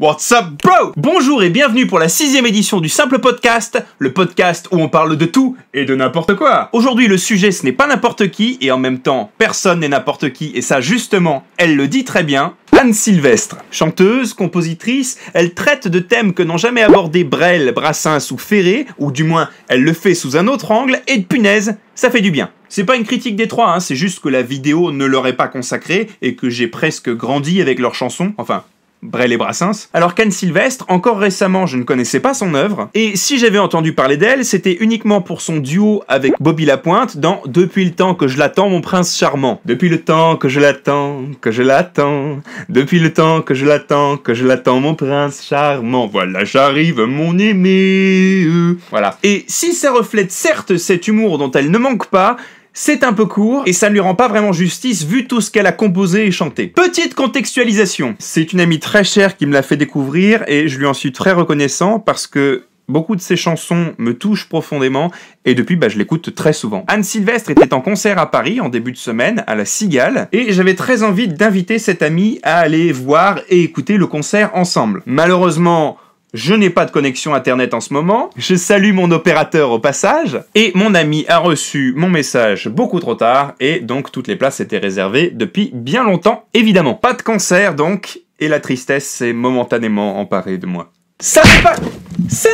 What's up, bro Bonjour et bienvenue pour la sixième édition du Simple Podcast, le podcast où on parle de tout et de n'importe quoi. Aujourd'hui, le sujet, ce n'est pas n'importe qui, et en même temps, personne n'est n'importe qui, et ça, justement, elle le dit très bien, Anne Sylvestre. Chanteuse, compositrice, elle traite de thèmes que n'ont jamais abordés Brel, Brassens ou Ferré, ou du moins, elle le fait sous un autre angle, et de punaise, ça fait du bien. C'est pas une critique des trois, hein, c'est juste que la vidéo ne leur est pas consacrée et que j'ai presque grandi avec leurs chansons, enfin Brel et Brassens, alors qu'Anne Silvestre, encore récemment, je ne connaissais pas son œuvre, et si j'avais entendu parler d'elle, c'était uniquement pour son duo avec Bobby Lapointe dans Depuis le temps que je l'attends, mon prince charmant. Depuis le temps que je l'attends, que je l'attends, depuis le temps que je l'attends, que je l'attends, mon prince charmant, voilà, j'arrive, mon aimé. Voilà. Et si ça reflète certes cet humour dont elle ne manque pas, c'est un peu court et ça ne lui rend pas vraiment justice vu tout ce qu'elle a composé et chanté. Petite contextualisation. C'est une amie très chère qui me l'a fait découvrir et je lui en suis très reconnaissant parce que Beaucoup de ses chansons me touchent profondément et depuis bah, je l'écoute très souvent. Anne Sylvestre était en concert à Paris en début de semaine à la Cigale et j'avais très envie d'inviter cette amie à aller voir et écouter le concert ensemble. Malheureusement, je n'ai pas de connexion Internet en ce moment. Je salue mon opérateur au passage. Et mon ami a reçu mon message beaucoup trop tard. Et donc toutes les places étaient réservées depuis bien longtemps, évidemment. Pas de cancer donc. Et la tristesse s'est momentanément emparée de moi. Ça n'est pas...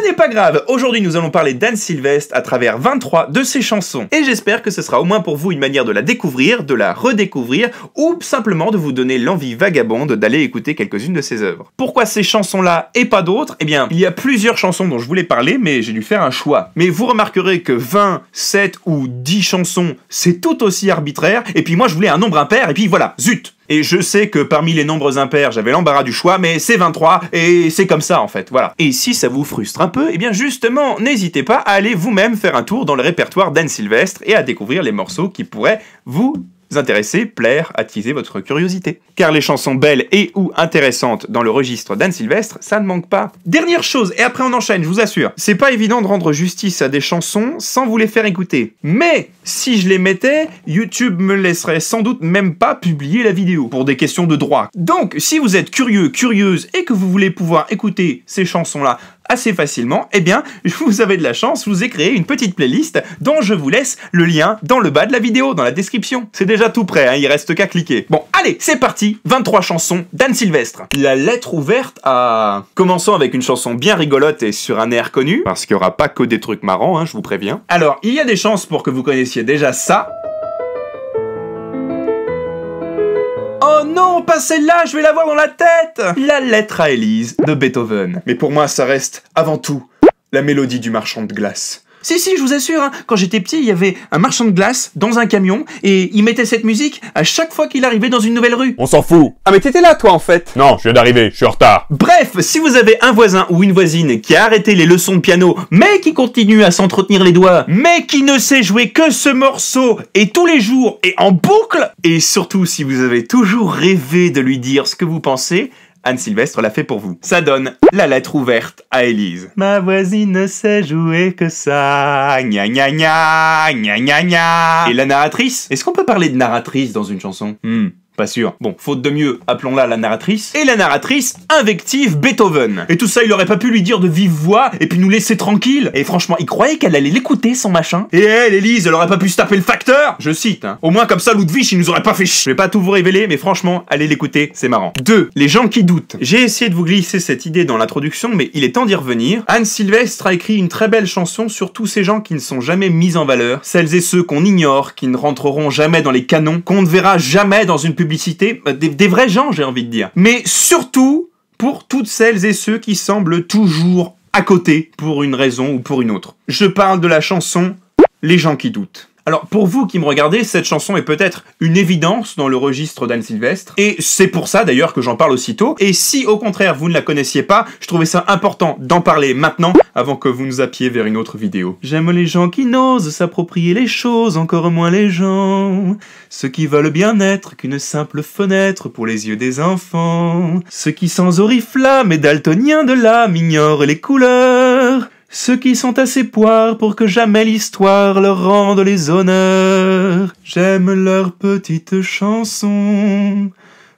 n'est pas grave, aujourd'hui nous allons parler d'Anne Sylvestre à travers 23 de ses chansons. Et j'espère que ce sera au moins pour vous une manière de la découvrir, de la redécouvrir, ou simplement de vous donner l'envie vagabonde d'aller écouter quelques-unes de ses œuvres. Pourquoi ces chansons-là et pas d'autres Eh bien, il y a plusieurs chansons dont je voulais parler, mais j'ai dû faire un choix. Mais vous remarquerez que 20, 7 ou 10 chansons, c'est tout aussi arbitraire, et puis moi je voulais un nombre impair, et puis voilà, zut et je sais que parmi les nombres impairs, j'avais l'embarras du choix, mais c'est 23 et c'est comme ça en fait, voilà. Et si ça vous frustre un peu, eh bien justement, n'hésitez pas à aller vous-même faire un tour dans le répertoire d'Anne Sylvestre et à découvrir les morceaux qui pourraient vous intéresser, plaire, attiser votre curiosité. Car les chansons belles et ou intéressantes dans le registre d'Anne Sylvestre, ça ne manque pas. Dernière chose, et après on enchaîne, je vous assure. C'est pas évident de rendre justice à des chansons sans vous les faire écouter. Mais si je les mettais, YouTube me laisserait sans doute même pas publier la vidéo pour des questions de droit. Donc, si vous êtes curieux, curieuse et que vous voulez pouvoir écouter ces chansons-là assez facilement, eh bien, vous avez de la chance, vous ai créé une petite playlist dont je vous laisse le lien dans le bas de la vidéo, dans la description. C'est déjà tout prêt, hein, il reste qu'à cliquer. Bon, allez, c'est parti 23 chansons d'Anne Sylvestre. La lettre ouverte à... Commençons avec une chanson bien rigolote et sur un air connu, parce qu'il n'y aura pas que des trucs marrants, hein, je vous préviens. Alors, il y a des chances pour que vous connaissiez déjà ça, Oh non, pas celle-là, je vais l'avoir dans la tête La lettre à Elise de Beethoven. Mais pour moi, ça reste avant tout la mélodie du marchand de glace. Si, si, je vous assure, hein, quand j'étais petit, il y avait un marchand de glace dans un camion et il mettait cette musique à chaque fois qu'il arrivait dans une nouvelle rue. On s'en fout. Ah, mais t'étais là, toi, en fait. Non, je viens d'arriver, je suis en retard. Bref, si vous avez un voisin ou une voisine qui a arrêté les leçons de piano, mais qui continue à s'entretenir les doigts, mais qui ne sait jouer que ce morceau et tous les jours et en boucle, et surtout si vous avez toujours rêvé de lui dire ce que vous pensez, Anne Sylvestre l'a fait pour vous. Ça donne la lettre ouverte à Élise. Ma voisine ne sait jouer que ça. Gna gna gna, Et la narratrice Est-ce qu'on peut parler de narratrice dans une chanson hmm. Bon, faute de mieux, appelons-la la narratrice. Et la narratrice invective Beethoven. Et tout ça, il aurait pas pu lui dire de vive voix et puis nous laisser tranquille. Et franchement, il croyait qu'elle allait l'écouter, son machin. Et elle, Elise, elle aurait pas pu se taper le facteur Je cite, hein. Au moins, comme ça, Ludwig, il nous aurait pas fait chier. Je vais pas tout vous révéler, mais franchement, allez l'écouter, c'est marrant. 2. Les gens qui doutent. J'ai essayé de vous glisser cette idée dans l'introduction, mais il est temps d'y revenir. Anne Sylvestre a écrit une très belle chanson sur tous ces gens qui ne sont jamais mis en valeur, celles et ceux qu'on ignore, qui ne rentreront jamais dans les canons, qu'on ne verra jamais dans une publicité publicité, bah, des, des vrais gens j'ai envie de dire. Mais surtout pour toutes celles et ceux qui semblent toujours à côté pour une raison ou pour une autre. Je parle de la chanson Les gens qui doutent. Alors pour vous qui me regardez, cette chanson est peut-être une évidence dans le registre d'Anne Sylvestre, et c'est pour ça d'ailleurs que j'en parle aussitôt, et si au contraire vous ne la connaissiez pas, je trouvais ça important d'en parler maintenant avant que vous nous appiez vers une autre vidéo. J'aime les gens qui n'osent s'approprier les choses, encore moins les gens, ceux qui veulent bien être qu'une simple fenêtre pour les yeux des enfants, ceux qui sans oriflamme et daltonien de l'âme ignorent les couleurs, ceux qui sont assez poires pour que jamais l'histoire leur rende les honneurs. J'aime leurs petites chansons,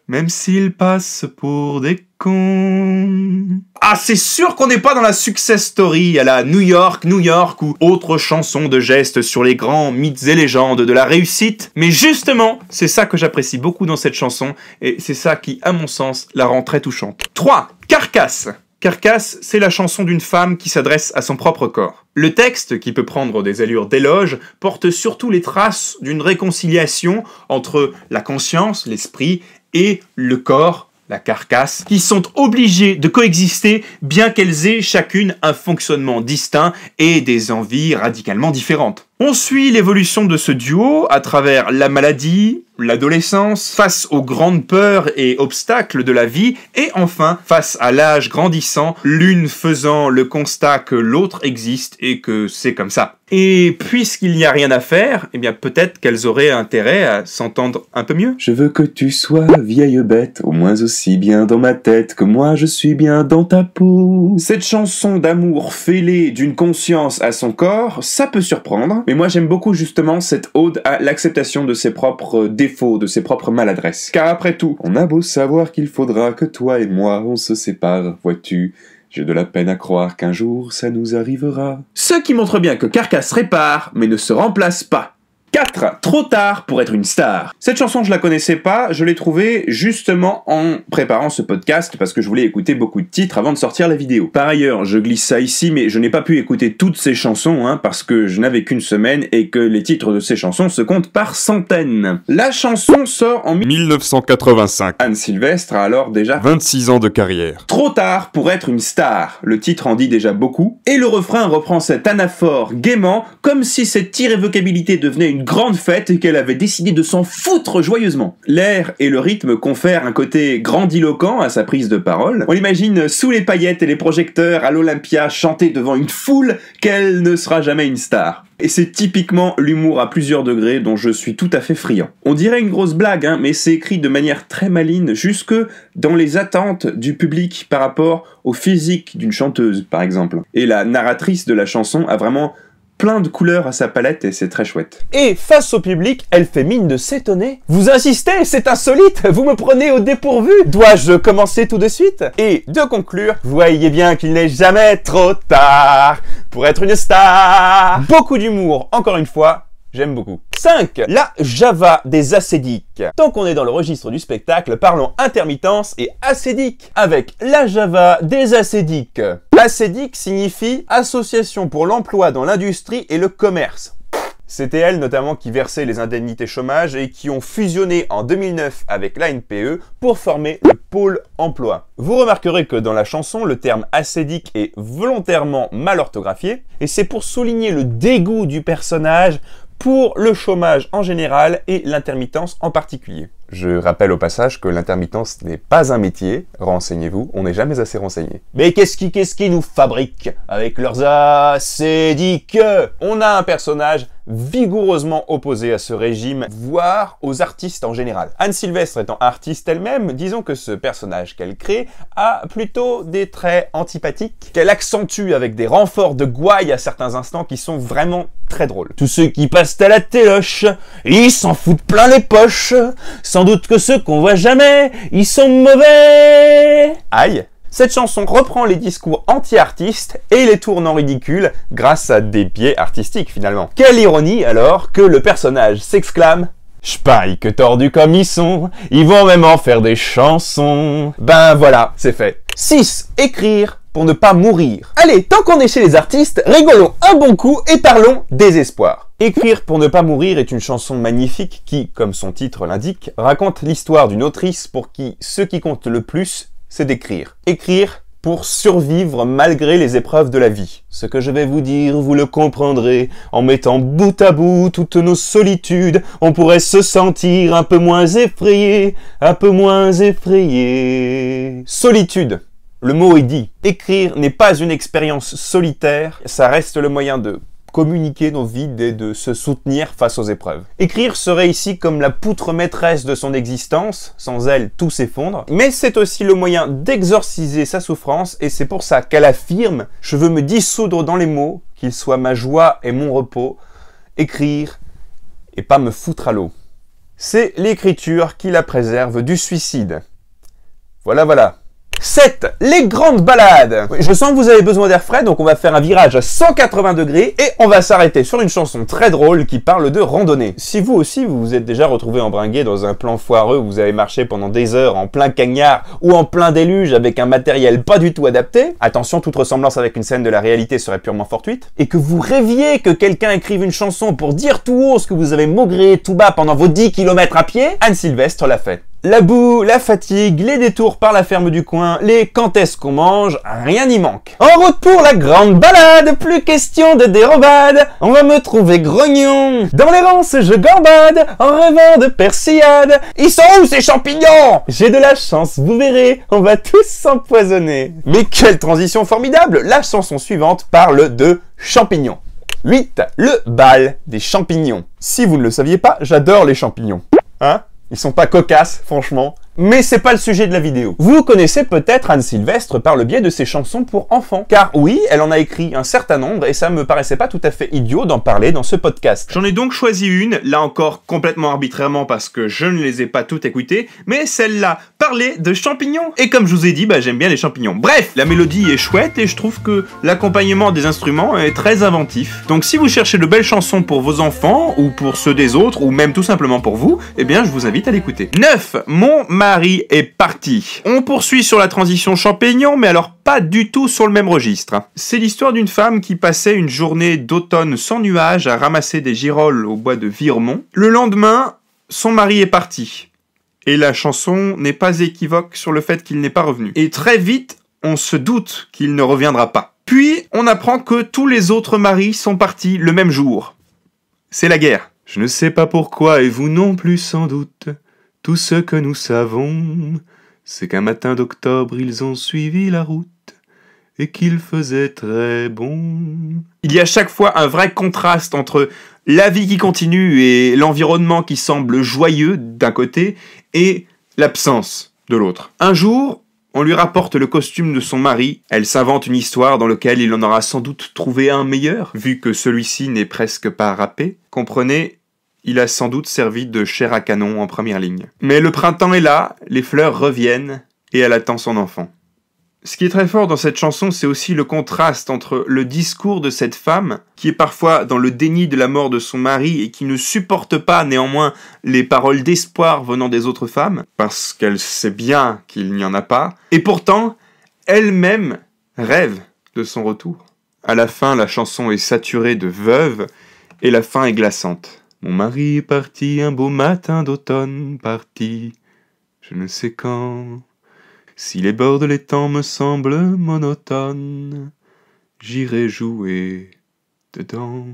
même s'ils passent pour des cons. Ah, c'est sûr qu'on n'est pas dans la success story à la New York, New York ou autre chanson de gestes sur les grands mythes et légendes de la réussite. Mais justement, c'est ça que j'apprécie beaucoup dans cette chanson et c'est ça qui, à mon sens, la rend très touchante. 3. Carcasse Carcasse, c'est la chanson d'une femme qui s'adresse à son propre corps. Le texte, qui peut prendre des allures d'éloge, porte surtout les traces d'une réconciliation entre la conscience, l'esprit, et le corps, la carcasse, qui sont obligés de coexister bien qu'elles aient chacune un fonctionnement distinct et des envies radicalement différentes. On suit l'évolution de ce duo à travers la maladie, l'adolescence, face aux grandes peurs et obstacles de la vie, et enfin face à l'âge grandissant, l'une faisant le constat que l'autre existe et que c'est comme ça. Et puisqu'il n'y a rien à faire, eh bien peut-être qu'elles auraient intérêt à s'entendre un peu mieux. Je veux que tu sois vieille bête, au moins aussi bien dans ma tête que moi je suis bien dans ta peau. Cette chanson d'amour fêlée d'une conscience à son corps, ça peut surprendre, mais moi j'aime beaucoup justement cette ode à l'acceptation de ses propres défauts de ses propres maladresses. Car après tout, on a beau savoir qu'il faudra que toi et moi on se sépare, vois-tu, j'ai de la peine à croire qu'un jour ça nous arrivera. Ce qui montre bien que Carcasse répare, mais ne se remplace pas. 4. Trop tard pour être une star. Cette chanson, je la connaissais pas, je l'ai trouvée justement en préparant ce podcast parce que je voulais écouter beaucoup de titres avant de sortir la vidéo. Par ailleurs, je glisse ça ici, mais je n'ai pas pu écouter toutes ces chansons hein, parce que je n'avais qu'une semaine et que les titres de ces chansons se comptent par centaines. La chanson sort en 1985. Anne Sylvestre a alors déjà 26 ans de carrière. Trop tard pour être une star. Le titre en dit déjà beaucoup et le refrain reprend cette anaphore gaiement comme si cette irrévocabilité devenait une grande fête et qu'elle avait décidé de s'en foutre joyeusement. L'air et le rythme confèrent un côté grandiloquent à sa prise de parole. On l'imagine sous les paillettes et les projecteurs à l'Olympia chanter devant une foule qu'elle ne sera jamais une star. Et c'est typiquement l'humour à plusieurs degrés dont je suis tout à fait friand. On dirait une grosse blague, hein, mais c'est écrit de manière très maligne, jusque dans les attentes du public par rapport au physique d'une chanteuse, par exemple. Et la narratrice de la chanson a vraiment plein de couleurs à sa palette et c'est très chouette. Et face au public, elle fait mine de s'étonner. Vous insistez, c'est insolite, vous me prenez au dépourvu. Dois-je commencer tout de suite Et de conclure, voyez bien qu'il n'est jamais trop tard pour être une star. Beaucoup d'humour, encore une fois, J'aime beaucoup. 5. La Java des acédiques. Tant qu'on est dans le registre du spectacle, parlons intermittence et acédique. Avec la Java des acédiques. ACEDIC signifie Association pour l'emploi dans l'industrie et le commerce. C'était elle notamment qui versait les indemnités chômage et qui ont fusionné en 2009 avec l'ANPE pour former le pôle emploi. Vous remarquerez que dans la chanson, le terme acédique est volontairement mal orthographié et c'est pour souligner le dégoût du personnage pour le chômage en général et l'intermittence en particulier. Je rappelle au passage que l'intermittence n'est pas un métier. Renseignez-vous, on n'est jamais assez renseigné. Mais qu'est-ce qui, qu'est-ce qui nous fabrique avec leurs acédiques On a un personnage vigoureusement opposé à ce régime, voire aux artistes en général. Anne Sylvestre étant artiste elle-même, disons que ce personnage qu'elle crée a plutôt des traits antipathiques, qu'elle accentue avec des renforts de gouaille à certains instants qui sont vraiment très drôle. Tous ceux qui passent à la téloche, ils s'en foutent plein les poches. Sans doute que ceux qu'on voit jamais, ils sont mauvais. Aïe. Cette chanson reprend les discours anti-artistes et les tourne en ridicule grâce à des pieds artistiques finalement. Quelle ironie alors que le personnage s'exclame J'paille que tordus comme ils sont, ils vont même en faire des chansons. Ben voilà, c'est fait. 6. Écrire pour ne pas mourir. Allez, tant qu'on est chez les artistes, rigolons un bon coup et parlons désespoir. Écrire pour ne pas mourir est une chanson magnifique qui, comme son titre l'indique, raconte l'histoire d'une autrice pour qui ce qui compte le plus, c'est d'écrire. Écrire pour survivre malgré les épreuves de la vie. Ce que je vais vous dire, vous le comprendrez. En mettant bout à bout toutes nos solitudes, on pourrait se sentir un peu moins effrayé, un peu moins effrayé. Solitude. Le mot est dit. Écrire n'est pas une expérience solitaire, ça reste le moyen de communiquer nos vides et de se soutenir face aux épreuves. Écrire serait ici comme la poutre maîtresse de son existence, sans elle tout s'effondre, mais c'est aussi le moyen d'exorciser sa souffrance et c'est pour ça qu'elle affirme ⁇ Je veux me dissoudre dans les mots, qu'ils soient ma joie et mon repos, écrire et pas me foutre à l'eau. ⁇ C'est l'écriture qui la préserve du suicide. Voilà, voilà. 7. Les grandes balades. Je sens que vous avez besoin d'air frais, donc on va faire un virage à 180 degrés et on va s'arrêter sur une chanson très drôle qui parle de randonnée. Si vous aussi vous vous êtes déjà retrouvé embringué dans un plan foireux où vous avez marché pendant des heures en plein cagnard ou en plein déluge avec un matériel pas du tout adapté, attention, toute ressemblance avec une scène de la réalité serait purement fortuite, et que vous rêviez que quelqu'un écrive une chanson pour dire tout haut ce que vous avez maugré tout bas pendant vos 10 km à pied, Anne Sylvestre l'a fait. La boue, la fatigue, les détours par la ferme du coin, les quand est-ce qu'on mange, rien n'y manque. En route pour la grande balade, plus question de dérobade, on va me trouver grognon. Dans les rances, je gambade, en rêvant de persillade. Ils sont où ces champignons J'ai de la chance, vous verrez, on va tous s'empoisonner. Mais quelle transition formidable La chanson suivante parle de champignons. 8. Le bal des champignons. Si vous ne le saviez pas, j'adore les champignons. Hein ils sont pas cocasses, franchement. Mais c'est pas le sujet de la vidéo. Vous connaissez peut-être Anne Sylvestre par le biais de ses chansons pour enfants. Car oui, elle en a écrit un certain nombre et ça me paraissait pas tout à fait idiot d'en parler dans ce podcast. J'en ai donc choisi une, là encore complètement arbitrairement parce que je ne les ai pas toutes écoutées, mais celle-là parlait de champignons. Et comme je vous ai dit, bah j'aime bien les champignons. Bref, la mélodie est chouette et je trouve que l'accompagnement des instruments est très inventif. Donc si vous cherchez de belles chansons pour vos enfants ou pour ceux des autres ou même tout simplement pour vous, eh bien je vous invite à l'écouter. 9. Mon Marie est partie. On poursuit sur la transition champignon, mais alors pas du tout sur le même registre. C'est l'histoire d'une femme qui passait une journée d'automne sans nuages à ramasser des girolles au bois de Viremont. Le lendemain, son mari est parti. Et la chanson n'est pas équivoque sur le fait qu'il n'est pas revenu. Et très vite, on se doute qu'il ne reviendra pas. Puis, on apprend que tous les autres maris sont partis le même jour. C'est la guerre. Je ne sais pas pourquoi, et vous non plus sans doute. Tout ce que nous savons, c'est qu'un matin d'octobre ils ont suivi la route et qu'il faisait très bon. Il y a chaque fois un vrai contraste entre la vie qui continue et l'environnement qui semble joyeux d'un côté et l'absence de l'autre. Un jour, on lui rapporte le costume de son mari, elle s'invente une histoire dans laquelle il en aura sans doute trouvé un meilleur, vu que celui-ci n'est presque pas râpé. Comprenez, il a sans doute servi de chair à canon en première ligne. Mais le printemps est là, les fleurs reviennent, et elle attend son enfant. Ce qui est très fort dans cette chanson, c'est aussi le contraste entre le discours de cette femme, qui est parfois dans le déni de la mort de son mari et qui ne supporte pas néanmoins les paroles d'espoir venant des autres femmes, parce qu'elle sait bien qu'il n'y en a pas, et pourtant, elle-même rêve de son retour. À la fin, la chanson est saturée de veuves et la fin est glaçante. Mon mari est parti un beau matin d'automne, parti, je ne sais quand. Si les bords de l'étang me semblent monotones, j'irai jouer dedans.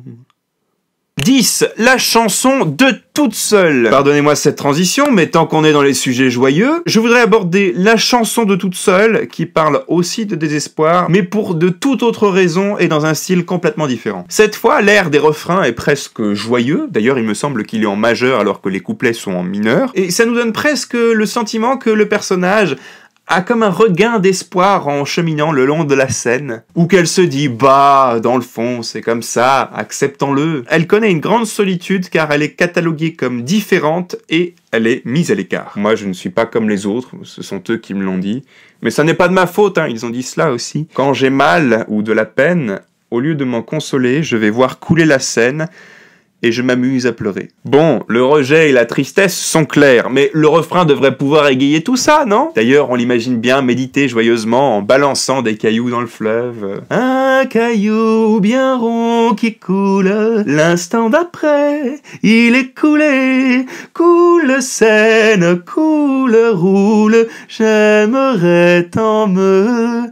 10. La chanson de toute seule. Pardonnez-moi cette transition, mais tant qu'on est dans les sujets joyeux, je voudrais aborder la chanson de toute seule, qui parle aussi de désespoir, mais pour de toute autre raison et dans un style complètement différent. Cette fois, l'air des refrains est presque joyeux, d'ailleurs il me semble qu'il est en majeur alors que les couplets sont en mineur, et ça nous donne presque le sentiment que le personnage a comme un regain d'espoir en cheminant le long de la scène, ou qu'elle se dit bah, dans le fond, c'est comme ça, acceptons-le. Elle connaît une grande solitude car elle est cataloguée comme différente et elle est mise à l'écart. Moi, je ne suis pas comme les autres, ce sont eux qui me l'ont dit. Mais ça n'est pas de ma faute, hein. ils ont dit cela aussi. Quand j'ai mal ou de la peine, au lieu de m'en consoler, je vais voir couler la scène, et je m'amuse à pleurer. Bon, le rejet et la tristesse sont clairs, mais le refrain devrait pouvoir égayer tout ça, non D'ailleurs, on l'imagine bien méditer joyeusement en balançant des cailloux dans le fleuve. Un caillou bien rond qui coule, l'instant d'après, il est coulé, coule Seine, coule roule, j'aimerais tant me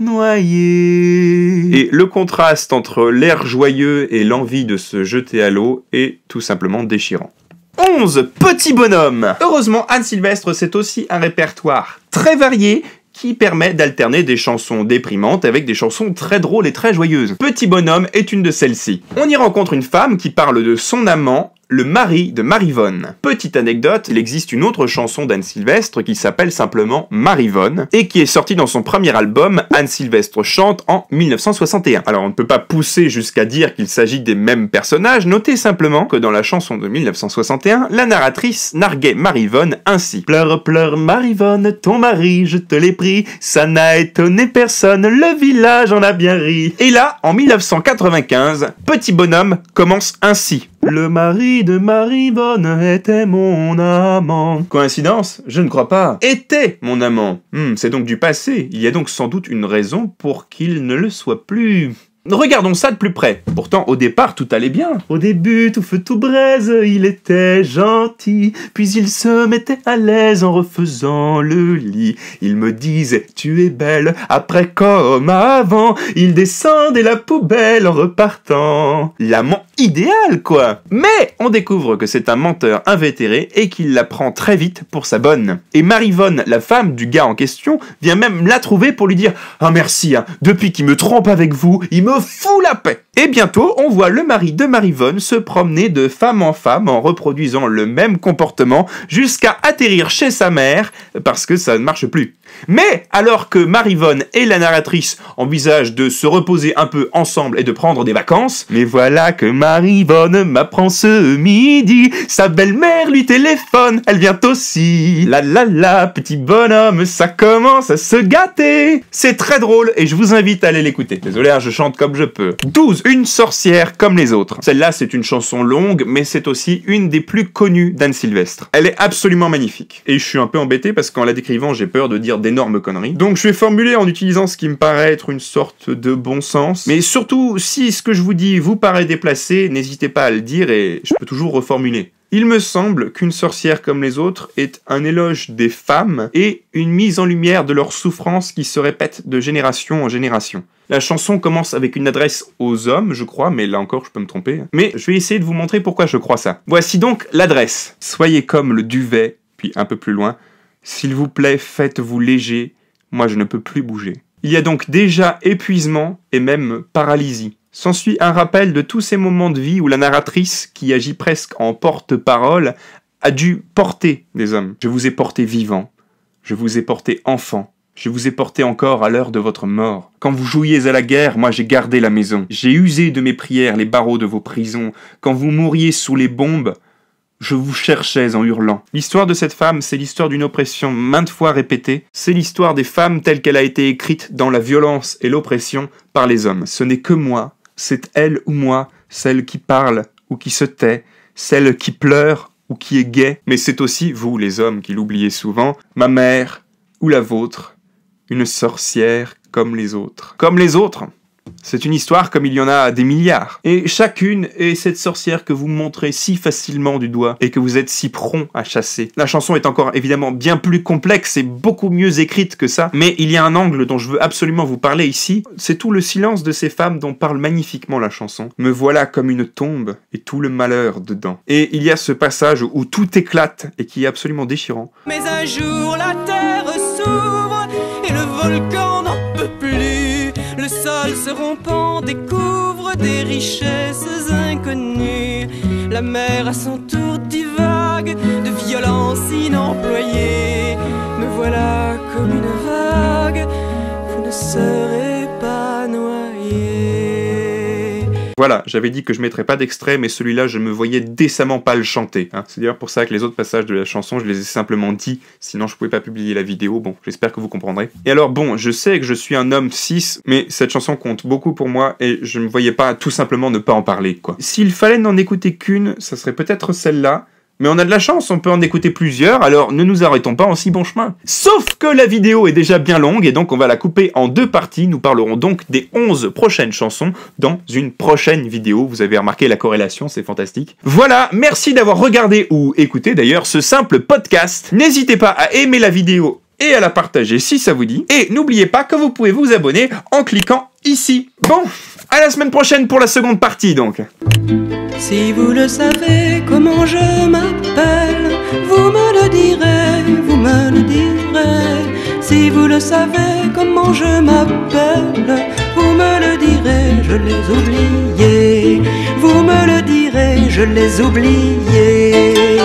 noyé. Et le contraste entre l'air joyeux et l'envie de se jeter à l'eau est tout simplement déchirant. 11 Petit bonhomme Heureusement, Anne Sylvestre, c'est aussi un répertoire très varié qui permet d'alterner des chansons déprimantes avec des chansons très drôles et très joyeuses. Petit bonhomme est une de celles-ci. On y rencontre une femme qui parle de son amant le mari de Marivonne. Petite anecdote, il existe une autre chanson d'Anne Sylvestre qui s'appelle simplement Marivonne et qui est sortie dans son premier album Anne Sylvestre chante en 1961. Alors on ne peut pas pousser jusqu'à dire qu'il s'agit des mêmes personnages, notez simplement que dans la chanson de 1961, la narratrice narguait Marivonne ainsi. Pleure, pleure Marivonne, ton mari, je te l'ai pris, ça n'a étonné personne, le village en a bien ri. Et là, en 1995, Petit Bonhomme commence ainsi. Le mari de Marivonne était mon amant. Coïncidence Je ne crois pas. Était mon amant. Hmm, c'est donc du passé. Il y a donc sans doute une raison pour qu'il ne le soit plus. Regardons ça de plus près. Pourtant, au départ, tout allait bien. Au début, tout feu, tout braise, il était gentil. Puis il se mettait à l'aise en refaisant le lit. Il me disait, tu es belle. Après, comme avant, il descendait la poubelle en repartant. L'amant idéal, quoi. Mais on découvre que c'est un menteur invétéré et qu'il la prend très vite pour sa bonne. Et Marivonne, la femme du gars en question, vient même la trouver pour lui dire Ah merci, hein. depuis qu'il me trompe avec vous, il me fout la paix. Et bientôt, on voit le mari de Marivonne se promener de femme en femme en reproduisant le même comportement jusqu'à atterrir chez sa mère parce que ça ne marche plus. Mais alors que Marivonne et la narratrice envisagent de se reposer un peu ensemble et de prendre des vacances, mais voilà que Marivonne m'apprend ce midi, sa belle-mère lui téléphone, elle vient aussi. La la la, petit bonhomme, ça commence à se gâter. C'est très drôle et je vous invite à aller l'écouter. Désolé, hein, je chante comme je peux. 12. Une sorcière comme les autres. Celle-là, c'est une chanson longue, mais c'est aussi une des plus connues d'Anne Sylvestre. Elle est absolument magnifique. Et je suis un peu embêté parce qu'en la décrivant, j'ai peur de dire d'énormes conneries. Donc je vais formuler en utilisant ce qui me paraît être une sorte de bon sens. Mais surtout, si ce que je vous dis vous paraît déplacé, n'hésitez pas à le dire et je peux toujours reformuler. Il me semble qu'une sorcière comme les autres est un éloge des femmes et une mise en lumière de leurs souffrances qui se répètent de génération en génération. La chanson commence avec une adresse aux hommes, je crois, mais là encore je peux me tromper. Mais je vais essayer de vous montrer pourquoi je crois ça. Voici donc l'adresse. Soyez comme le duvet, puis un peu plus loin, s'il vous plaît, faites-vous léger, moi je ne peux plus bouger. Il y a donc déjà épuisement et même paralysie. S'ensuit un rappel de tous ces moments de vie où la narratrice, qui agit presque en porte-parole, a dû porter des hommes. Je vous ai porté vivant, je vous ai porté enfant, je vous ai porté encore à l'heure de votre mort. Quand vous jouiez à la guerre, moi j'ai gardé la maison. J'ai usé de mes prières les barreaux de vos prisons. Quand vous mouriez sous les bombes, je vous cherchais en hurlant. L'histoire de cette femme, c'est l'histoire d'une oppression maintes fois répétée, c'est l'histoire des femmes telle qu'elle a été écrite dans la violence et l'oppression par les hommes. Ce n'est que moi, c'est elle ou moi, celle qui parle ou qui se tait, celle qui pleure ou qui est gaie, mais c'est aussi, vous les hommes qui l'oubliez souvent, ma mère ou la vôtre, une sorcière comme les autres. Comme les autres c'est une histoire comme il y en a des milliards. Et chacune est cette sorcière que vous montrez si facilement du doigt et que vous êtes si prompt à chasser. La chanson est encore évidemment bien plus complexe et beaucoup mieux écrite que ça, mais il y a un angle dont je veux absolument vous parler ici, c'est tout le silence de ces femmes dont parle magnifiquement la chanson. Me voilà comme une tombe et tout le malheur dedans. Et il y a ce passage où tout éclate et qui est absolument déchirant. Mais un jour la terre s'ouvre et le volcan se rompant découvre des richesses inconnues. La mer à son tour divague de violences inemployées. Me voilà comme une vague, vous ne serez Voilà, j'avais dit que je mettrais pas d'extrait, mais celui-là, je me voyais décemment pas le chanter. Hein. C'est d'ailleurs pour ça que les autres passages de la chanson, je les ai simplement dit, sinon je pouvais pas publier la vidéo. Bon, j'espère que vous comprendrez. Et alors, bon, je sais que je suis un homme cis, mais cette chanson compte beaucoup pour moi et je me voyais pas tout simplement ne pas en parler, quoi. S'il fallait n'en écouter qu'une, ça serait peut-être celle-là mais on a de la chance, on peut en écouter plusieurs, alors ne nous arrêtons pas en si bon chemin. Sauf que la vidéo est déjà bien longue et donc on va la couper en deux parties, nous parlerons donc des 11 prochaines chansons dans une prochaine vidéo, vous avez remarqué la corrélation, c'est fantastique. Voilà, merci d'avoir regardé ou écouté d'ailleurs ce simple podcast, n'hésitez pas à aimer la vidéo et à la partager si ça vous dit, et n'oubliez pas que vous pouvez vous abonner en cliquant ici. Bon, à la semaine prochaine pour la seconde partie donc. Si vous le savez comment je m'appelle, vous me le direz, vous me le direz. Si vous le savez comment je m'appelle, vous me le direz, je l'ai oublié. Vous me le direz, je les oublié.